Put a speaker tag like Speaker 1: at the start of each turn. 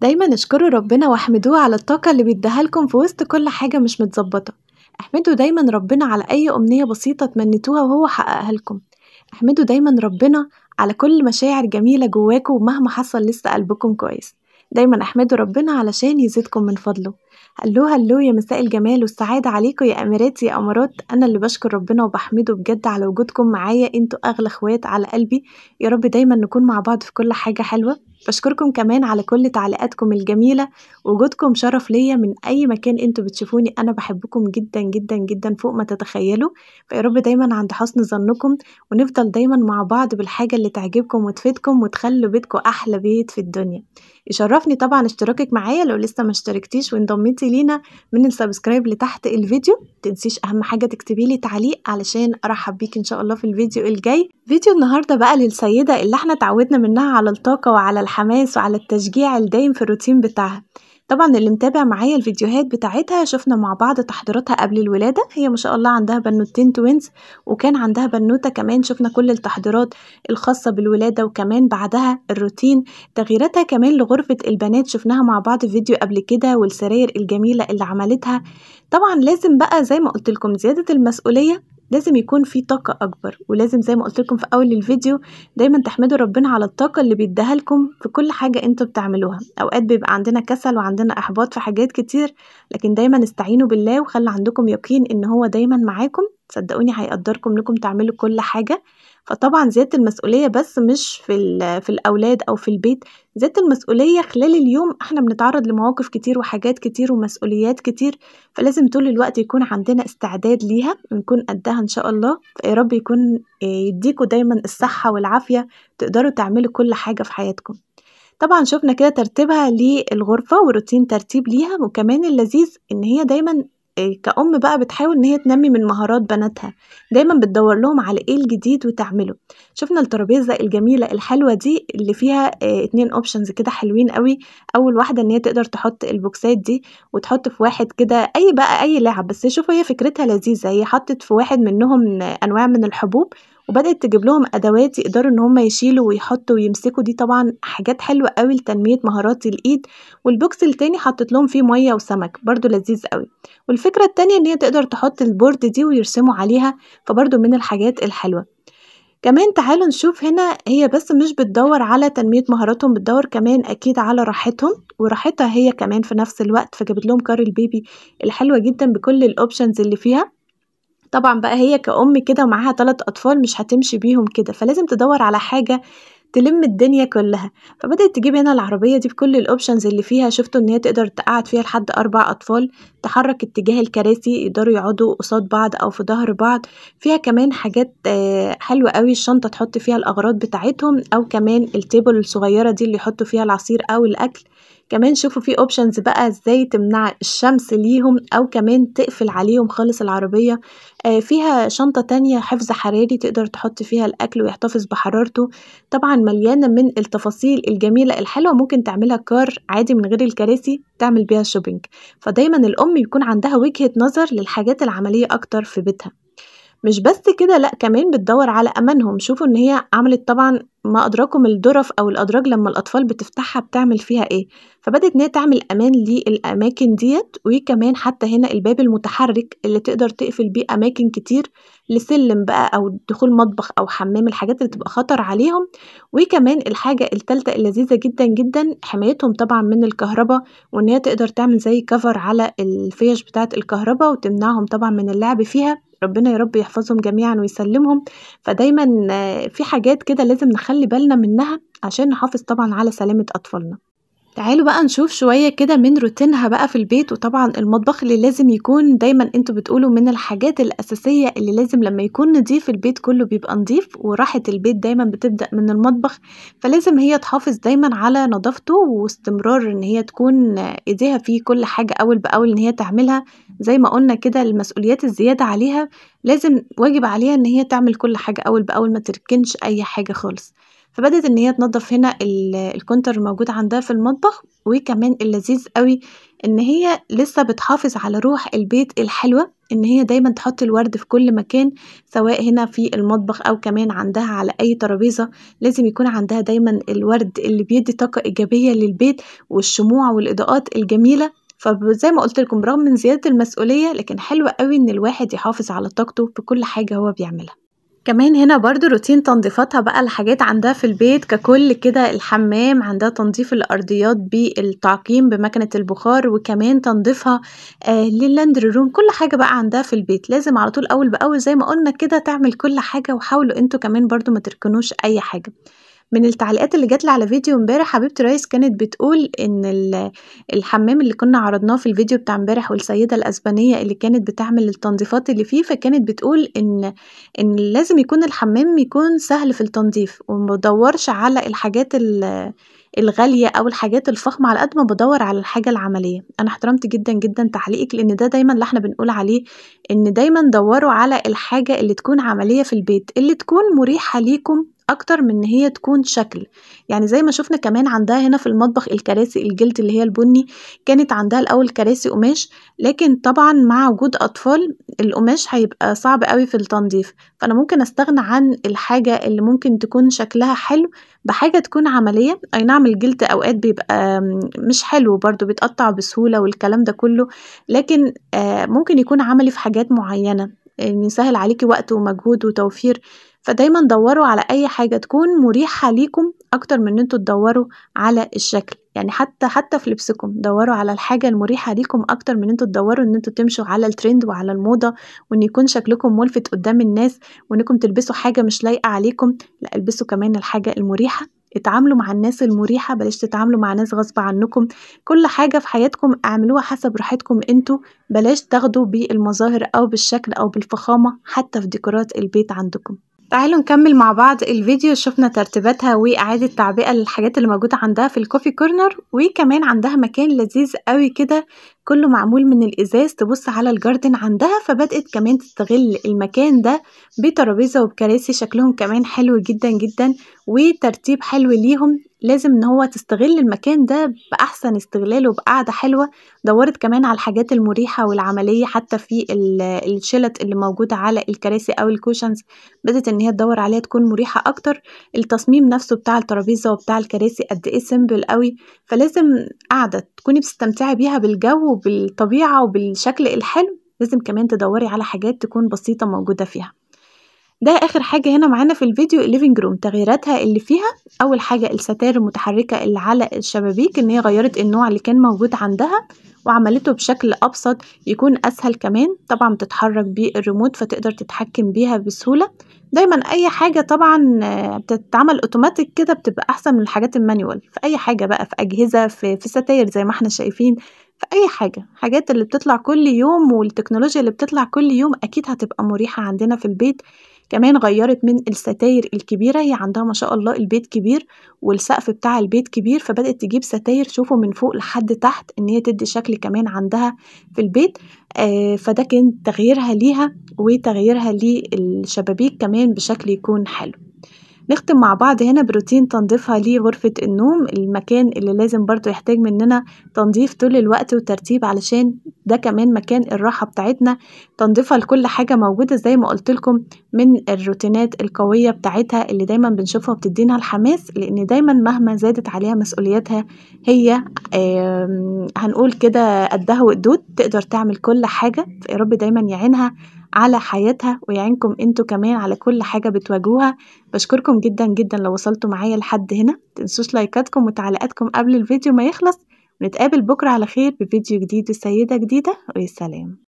Speaker 1: دايما اشكروا ربنا واحمدوه على الطاقة اللي بيديها لكم في وسط كل حاجة مش متظبطة احمدوا دايما ربنا على أي أمنية بسيطة تمنيتوها وهو حققها لكم احمدوا دايما ربنا على كل مشاعر جميلة جواكم ومهما حصل لسه قلبكم كويس دايما احمدوا ربنا علشان يزيدكم من فضله هلو هلو يا مساء الجمال والسعادة عليكم يا أميرات يا أمارات أنا اللي بشكر ربنا وبحمده بجد على وجودكم معايا انتوا أغلى اخوات على قلبي يا رب دايما نكون مع بعض في كل حاجة حلوة بشكركم كمان على كل تعليقاتكم الجميلة وجودكم شرف ليا من أي مكان انتوا بتشوفوني أنا بحبكم جدا جدا جدا فوق ما تتخيلوا فيا رب دايما عند حسن ظنكم ونفضل دايما مع بعض بالحاجة اللي تعجبكم وتفيدكم وتخلوا بيتكم أحلى بيت في الدنيا يشرفني طبعا اشتراكك معايا لو لسه ما اشتركتيش وانضميتي لينا من السبسكرايب لتحت الفيديو تنسيش اهم حاجه تكتبي لي تعليق علشان ارحب بيك ان شاء الله في الفيديو الجاي فيديو النهارده بقى للسيده اللي احنا اتعودنا منها على الطاقه وعلى الحياه الحماس وعلى التشجيع الدايم في الروتين بتاعها طبعا اللي متابع معايا الفيديوهات بتاعتها شفنا مع بعض تحضيراتها قبل الولادة هي ما شاء الله عندها بنوتين توينز وكان عندها بنوتة كمان شفنا كل التحضيرات الخاصة بالولادة وكمان بعدها الروتين تغييراتها كمان لغرفة البنات شفناها مع بعض في فيديو قبل كده والسراير الجميلة اللي عملتها طبعا لازم بقى زي ما قلت لكم زيادة المسؤولية لازم يكون في طاقة أكبر ولازم زي ما قلت لكم في أول الفيديو دايما تحمدوا ربنا على الطاقة اللي بيديها لكم في كل حاجة انتوا بتعملوها أوقات بيبقى عندنا كسل وعندنا إحباط في حاجات كتير لكن دايما استعينوا بالله وخلي عندكم يقين إن هو دايما معاكم صدقوني هيقدركم انكم تعملوا كل حاجه فطبعا زياده المسؤوليه بس مش في في الاولاد او في البيت زياده المسؤوليه خلال اليوم احنا بنتعرض لمواقف كتير وحاجات كتير ومسؤوليات كتير فلازم طول الوقت يكون عندنا استعداد ليها نكون قدها ان شاء الله يا رب يكون آه، يديكوا دايما الصحه والعافيه تقدروا تعملوا كل حاجه في حياتكم طبعا شفنا كده ترتيبها للغرفه وروتين ترتيب ليها وكمان اللذيذ ان هي دايما إيه، كأم بقى بتحاول إن هي تنمي من مهارات بناتها دايما بتدور لهم على إيه الجديد وتعمله شفنا الترابيزة الجميلة الحلوة دي اللي فيها آه، اتنين اوبشنز كده حلوين قوي أول واحدة إن هي تقدر تحط البوكسات دي وتحط في واحد كده أي بقى أي لعب بس شوفوا هي فكرتها لذيذة هي حطت في واحد منهم أنواع من الحبوب وبدات تجيب لهم ادوات يقدروا ان هم يشيلوا ويحطوا ويمسكوا دي طبعا حاجات حلوه قوي لتنميه مهارات الايد والبوكس التاني حطيت لهم فيه ميه وسمك برده لذيذ قوي والفكره التانيه ان هي تقدر تحط البورد دي ويرسموا عليها فبرده من الحاجات الحلوه كمان تعالوا نشوف هنا هي بس مش بتدور على تنمية مهاراتهم بتدور كمان أكيد على راحتهم وراحتها هي كمان في نفس الوقت فجابت لهم كار البيبي الحلوة جدا بكل الأوبشنز اللي فيها طبعا بقى هي كأم كده ومعاها تلات أطفال مش هتمشي بيهم كده فلازم تدور على حاجة تلم الدنيا كلها فبدأت تجيب هنا العربية دي بكل الأوبشنز اللي فيها شفتوا إن هي تقدر تقعد فيها لحد أربع أطفال تحرك اتجاه الكراسي يقدروا يقعدوا قصاد بعض أو في ظهر بعض فيها كمان حاجات آه، حلوة قوي الشنطة تحط فيها الأغراض بتاعتهم أو كمان التيبل الصغيرة دي اللي يحطوا فيها العصير أو الأكل كمان شوفوا في اوبشنز بقى ازاي تمنع الشمس ليهم او كمان تقفل عليهم خالص العربية آه فيها شنطة تانية حفظ حراري تقدر تحط فيها الاكل ويحتفظ بحرارته طبعا مليانة من التفاصيل الجميلة الحلوة ممكن تعملها كار عادي من غير الكراسي تعمل بيها شوبينج فدايما الام يكون عندها وجهة نظر للحاجات العملية اكتر في بيتها مش بس كده لا كمان بتدور على امانهم شوفوا ان هي عملت طبعا ما أدراكم الدرف أو الأدراج لما الأطفال بتفتحها بتعمل فيها إيه فبدت إن هي تعمل أمان للأماكن ديت وكمان حتى هنا الباب المتحرك اللي تقدر تقفل بيه أماكن كتير لسلم بقى أو دخول مطبخ أو حمام الحاجات اللي تبقى خطر عليهم وكمان الحاجة التالتة اللذيذة جدا جدا حمايتهم طبعا من الكهرباء وإن هي تقدر تعمل زي كفر على الفيش بتاعة الكهرباء وتمنعهم طبعا من اللعب فيها ربنا يا رب يحفظهم جميعا ويسلمهم فدايما آه، في حاجات كده لازم نخلي بالنا منها عشان نحافظ طبعا على سلامة أطفالنا تعالوا بقى نشوف شوية كده من روتينها بقى في البيت وطبعا المطبخ اللي لازم يكون دايما انتوا بتقولوا من الحاجات الأساسية اللي لازم لما يكون نضيف البيت كله بيبقى نضيف وراحة البيت دايما بتبدأ من المطبخ فلازم هي تحافظ دايما على نظافته واستمرار ان هي تكون ايديها في كل حاجة أول بأول ان هي تعملها زي ما قلنا كده المسؤوليات الزيادة عليها لازم واجب عليها ان هي تعمل كل حاجة أول بأول ما تركنش أي حاجة خالص فبدت ان هي تنظف هنا الكونتر الموجود عندها في المطبخ وكمان اللذيذ قوي ان هي لسه بتحافظ على روح البيت الحلوه ان هي دايما تحط الورد في كل مكان سواء هنا في المطبخ او كمان عندها على اي ترابيزه لازم يكون عندها دايما الورد اللي بيدي طاقه ايجابيه للبيت والشموع والاضاءات الجميله فزي ما قلت لكم برغم من زياده المسؤوليه لكن حلو قوي ان الواحد يحافظ على طاقته في كل حاجه هو بيعملها كمان هنا برضو روتين تنظيفاتها بقى الحاجات عندها في البيت ككل كده الحمام عندها تنظيف الأرضيات بالتعقيم بمكنة البخار وكمان تنظيفها آه للاندري روم كل حاجة بقى عندها في البيت لازم على طول أول بأول زي ما قلنا كده تعمل كل حاجة وحاولوا انتوا كمان برضو ما تركنوش أي حاجة من التعليقات اللي جات لي على فيديو امبارح حبيبتي ريس كانت بتقول ان الحمام اللي كنا عرضناه في الفيديو بتاع امبارح والسيده الاسبانيه اللي كانت بتعمل التنظيفات اللي فيه فكانت بتقول ان ان لازم يكون الحمام يكون سهل في التنظيف ومدورش على الحاجات الغالية أو الحاجات الفخمة على قد ما بدور على الحاجة العملية أنا احترمت جدا جدا تعليقك لأن ده دايما اللي احنا بنقول عليه إن دايما دوروا على الحاجة اللي تكون عملية في البيت اللي تكون مريحة ليكم اكتر من ان هي تكون شكل يعني زي ما شفنا كمان عندها هنا في المطبخ الكراسي الجلد اللي هي البني كانت عندها الاول كراسي قماش لكن طبعا مع وجود اطفال القماش هيبقى صعب قوي في التنظيف فانا ممكن استغنى عن الحاجه اللي ممكن تكون شكلها حلو بحاجة تكون عملية أي نعم الجلد أوقات بيبقى مش حلو برضو بيتقطع بسهولة والكلام ده كله لكن آه، ممكن يكون عملي في حاجات معينة إن يعني يسهل عليكي وقت ومجهود وتوفير فدايما دوروا على أي حاجة تكون مريحة ليكم أكتر من أنتوا تدوروا على الشكل يعني حتى حتى في لبسكم دوروا على الحاجة المريحة ليكم أكتر من انتوا تدوروا ان انتوا تمشوا على الترند وعلى الموضة وان يكون شكلكم ملفت قدام الناس وانكم تلبسوا حاجة مش لايقة عليكم لا البسوا كمان الحاجة المريحة اتعاملوا مع الناس المريحة بلاش تتعاملوا مع ناس غصب عنكم كل حاجة في حياتكم اعملوها حسب راحتكم انتوا بلاش تاخدوا بالمظاهر او بالشكل او بالفخامة حتى في ديكورات البيت عندكم تعالوا نكمل مع بعض الفيديو شفنا ترتيباتها وإعادة تعبئة للحاجات اللي موجودة عندها في الكوفي كورنر وكمان عندها مكان لذيذ قوي كده كله معمول من الإزاز تبص على الجاردن عندها فبدأت كمان تستغل المكان ده بترابيزة وبكراسي شكلهم كمان حلو جدا جدا وترتيب حلو ليهم لازم ان هو تستغل المكان ده باحسن استغلال وبقعده حلوه دورت كمان على الحاجات المريحه والعمليه حتى في الشلت اللي موجوده على الكراسي او الكوشنز بدات ان هي تدور عليها تكون مريحه اكتر التصميم نفسه بتاع الترابيزه وبتاع الكراسي قد ايه سيمبل قوي فلازم قاعده تكوني بتستمتعي بيها بالجو وبالطبيعه وبالشكل الحلو لازم كمان تدوري على حاجات تكون بسيطه موجوده فيها ده آخر حاجة هنا معانا في الفيديو الليفينج روم تغييراتها اللي فيها أول حاجة الستائر المتحركة اللي على الشبابيك إن هي غيرت النوع اللي كان موجود عندها وعملته بشكل أبسط يكون أسهل كمان طبعا بتتحرك بالريموت فتقدر تتحكم بيها بسهولة دايما أي حاجة طبعا آه، بتتعمل أوتوماتيك كده بتبقى أحسن من الحاجات المانيوال في أي حاجة بقى في أجهزة في, في ستاير زي ما احنا شايفين في أي حاجة حاجات اللي بتطلع كل يوم والتكنولوجيا اللي بتطلع كل يوم أكيد هتبقى مريحة عندنا في البيت كمان غيرت من الستاير الكبيرة هي عندها ما شاء الله البيت كبير والسقف بتاع البيت كبير فبدأت تجيب ستاير شوفوا من فوق لحد تحت ان هي تدي شكل كمان عندها في البيت آه، فده كان تغييرها ليها وتغييرها للشبابيك كمان بشكل يكون حلو نختم مع بعض هنا بروتين تنظيفها لغرفة النوم المكان اللي لازم برضو يحتاج مننا تنظيف طول الوقت وترتيب علشان ده كمان مكان الراحة بتاعتنا تنظيفها لكل حاجة موجودة زي ما لكم من الروتينات القوية بتاعتها اللي دايما بنشوفها بتدينا الحماس لان دايما مهما زادت عليها مسؤولياتها هي هنقول كده قدها وقدود تقدر تعمل كل حاجة يا رب دايما يعينها على حياتها ويعينكم انتوا كمان على كل حاجة بتواجهوها بشكركم جدا جدا لو وصلتوا معايا لحد هنا متنسوش لايكاتكم وتعليقاتكم قبل الفيديو ما يخلص ونتقابل بكرة على خير بفيديو جديد وسيدة جديدة والسلام